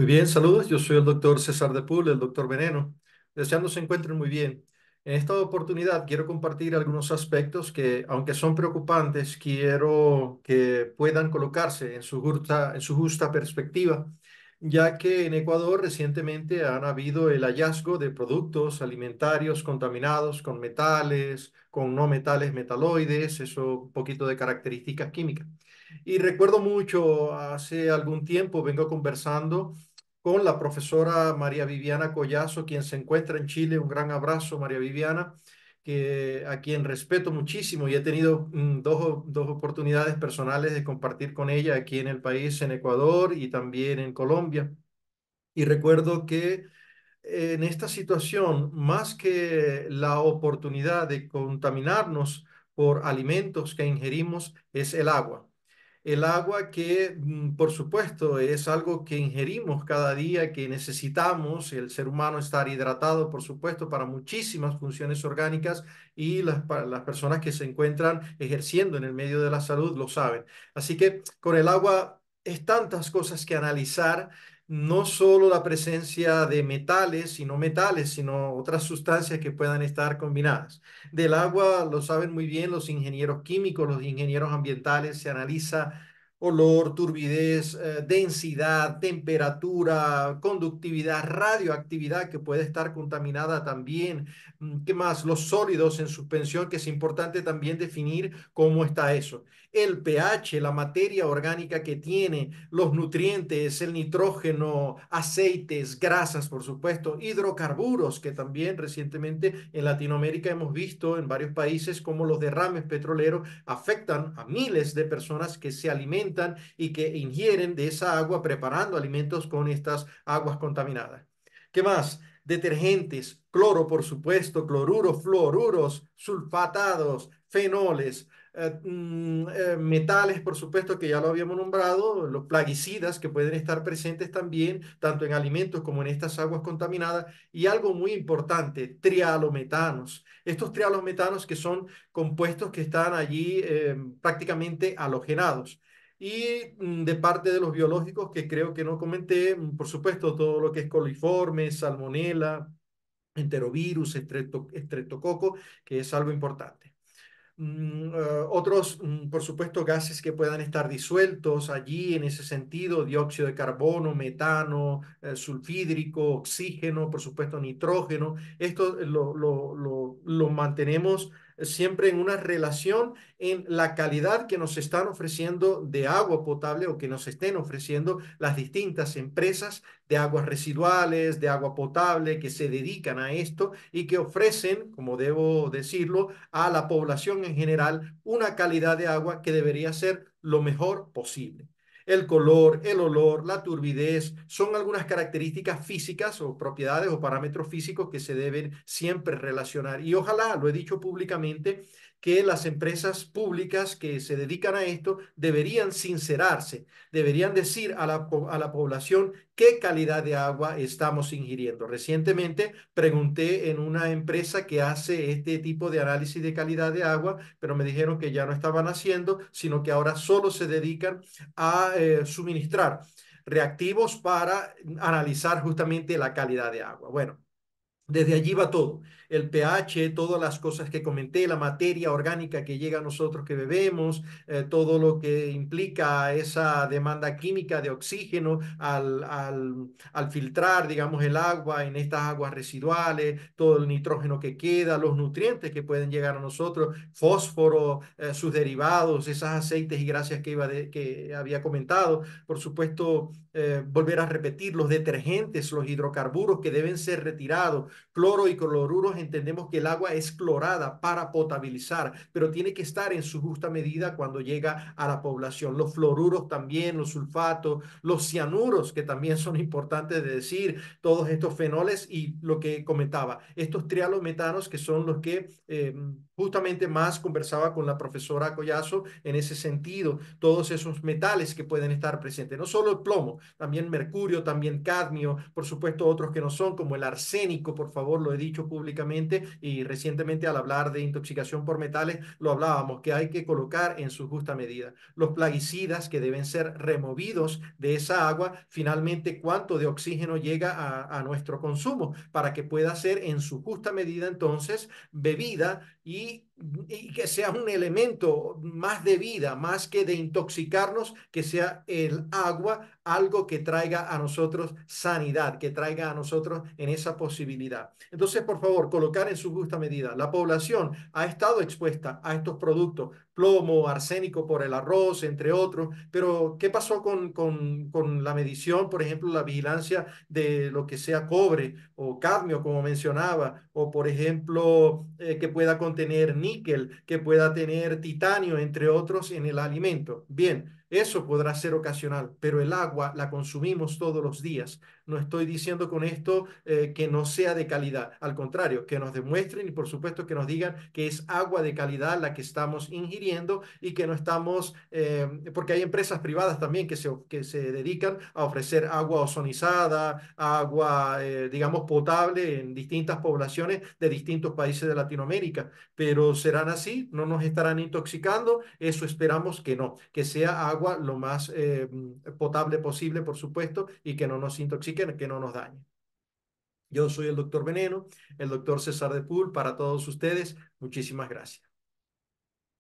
Muy bien, saludos. Yo soy el doctor César de Pool, el doctor Veneno. Deseando se encuentren muy bien. En esta oportunidad quiero compartir algunos aspectos que, aunque son preocupantes, quiero que puedan colocarse en su justa, en su justa perspectiva, ya que en Ecuador recientemente han habido el hallazgo de productos alimentarios contaminados con metales, con no metales metaloides, eso un poquito de características químicas. Y recuerdo mucho, hace algún tiempo vengo conversando con la profesora María Viviana Collazo, quien se encuentra en Chile. Un gran abrazo, María Viviana, que, a quien respeto muchísimo y he tenido mm, dos, dos oportunidades personales de compartir con ella aquí en el país, en Ecuador y también en Colombia. Y recuerdo que eh, en esta situación, más que la oportunidad de contaminarnos por alimentos que ingerimos, es el agua. El agua que, mm, por supuesto, es algo que ingerimos cada día, que necesitamos, el ser humano estar hidratado, por supuesto, para muchísimas funciones orgánicas y las, las personas que se encuentran ejerciendo en el medio de la salud lo saben. Así que con el agua es tantas cosas que analizar no solo la presencia de metales y no metales, sino otras sustancias que puedan estar combinadas. Del agua lo saben muy bien los ingenieros químicos, los ingenieros ambientales, se analiza olor, turbidez, eh, densidad, temperatura, conductividad, radioactividad que puede estar contaminada también. Mm, ¿Qué más? Los sólidos en suspensión, que es importante también definir cómo está eso. El pH, la materia orgánica que tiene, los nutrientes, el nitrógeno, aceites, grasas, por supuesto, hidrocarburos, que también recientemente en Latinoamérica hemos visto en varios países cómo los derrames petroleros afectan a miles de personas que se alimentan y que ingieren de esa agua preparando alimentos con estas aguas contaminadas. ¿Qué más? Detergentes, cloro, por supuesto, cloruros, fluoruros, sulfatados, fenoles, eh, mm, eh, metales, por supuesto, que ya lo habíamos nombrado, los plaguicidas que pueden estar presentes también, tanto en alimentos como en estas aguas contaminadas, y algo muy importante, trialometanos. Estos trialometanos que son compuestos que están allí eh, prácticamente halogenados. Y mm, de parte de los biológicos, que creo que no comenté, mm, por supuesto, todo lo que es coliforme, salmonela, enterovirus, estreptococo, que es algo importante. Mm, eh, otros, por supuesto, gases que puedan estar disueltos allí en ese sentido, dióxido de carbono, metano, eh, sulfídrico, oxígeno, por supuesto, nitrógeno. Esto eh, lo, lo, lo, lo mantenemos siempre en una relación en la calidad que nos están ofreciendo de agua potable o que nos estén ofreciendo las distintas empresas de aguas residuales, de agua potable, que se dedican a esto y que ofrecen, como debo decirlo, a la población en general una calidad de agua que debería ser lo mejor posible. El color, el olor, la turbidez son algunas características físicas o propiedades o parámetros físicos que se deben siempre relacionar. Y ojalá, lo he dicho públicamente, que las empresas públicas que se dedican a esto deberían sincerarse, deberían decir a la, población qué calidad de agua estamos ingiriendo. Recientemente pregunté en una empresa que hace este tipo de análisis de calidad de agua, pero me dijeron que ya no estaban haciendo, sino que ahora solo se dedican a eh, suministrar reactivos para analizar justamente la calidad de agua. Bueno, desde allí va todo, el pH, todas las cosas que comenté, la materia orgánica que llega a nosotros que bebemos, eh, todo lo que implica esa demanda química de oxígeno al, filtrar, digamos, el agua en estas aguas residuales, todo el nitrógeno que queda, los nutrientes que pueden llegar a nosotros, fósforo, eh, sus derivados, esos aceites y gracias que, iba que había comentado. Por supuesto, eh, volver a repetir, los detergentes, los hidrocarburos que deben ser retirados Cloro y cloruros entendemos que el agua es clorada para potabilizar, pero tiene que estar en su justa medida cuando llega a la población. Los floruros también, los sulfatos, los cianuros, que también son importantes de decir, todos estos fenoles y lo que comentaba, estos metanos que son los que eh, justamente más conversaba con la profesora Collazo en ese sentido, todos esos metales que pueden estar presentes, no solo el plomo, también mercurio, también cadmio, por supuesto otros que no son, como el arsénico, por favor, lo he dicho públicamente y recientemente al hablar de intoxicación por metales lo hablábamos, que hay que colocar en su justa medida. Los plaguicidas que deben ser removidos de esa agua, finalmente cuánto de oxígeno llega a, nuestro consumo para que pueda ser en su justa medida entonces bebida y y que sea un elemento más de vida, más que de intoxicarnos, que sea el agua algo que traiga a nosotros sanidad, que traiga a nosotros en esa posibilidad. Entonces, por favor, colocar en su justa medida. La población ha estado expuesta a estos productos, plomo, arsénico por el arroz, entre otros, pero ¿qué pasó con, con, con la medición, por ejemplo, la vigilancia de lo que sea cobre o cadmio, como mencionaba, o por ejemplo, eh, que pueda contener que pueda tener titanio, entre otros, en el alimento. Bien, eso podrá ser ocasional, pero el agua la consumimos todos los días. No estoy diciendo con esto eh, que no sea de calidad, al contrario, que nos demuestren y por supuesto que nos digan que es agua de calidad la que estamos ingiriendo y que no estamos, eh, porque hay empresas privadas también que se, que se dedican a ofrecer agua ozonizada, agua, eh, digamos, potable en distintas poblaciones de distintos países de Latinoamérica. Pero serán así, no nos estarán intoxicando, eso esperamos que no, que sea agua lo más eh, potable posible, por supuesto, y que no nos intoxique, que no nos dañe. Yo soy el doctor Veneno, el doctor César de Pool, para todos ustedes, muchísimas gracias.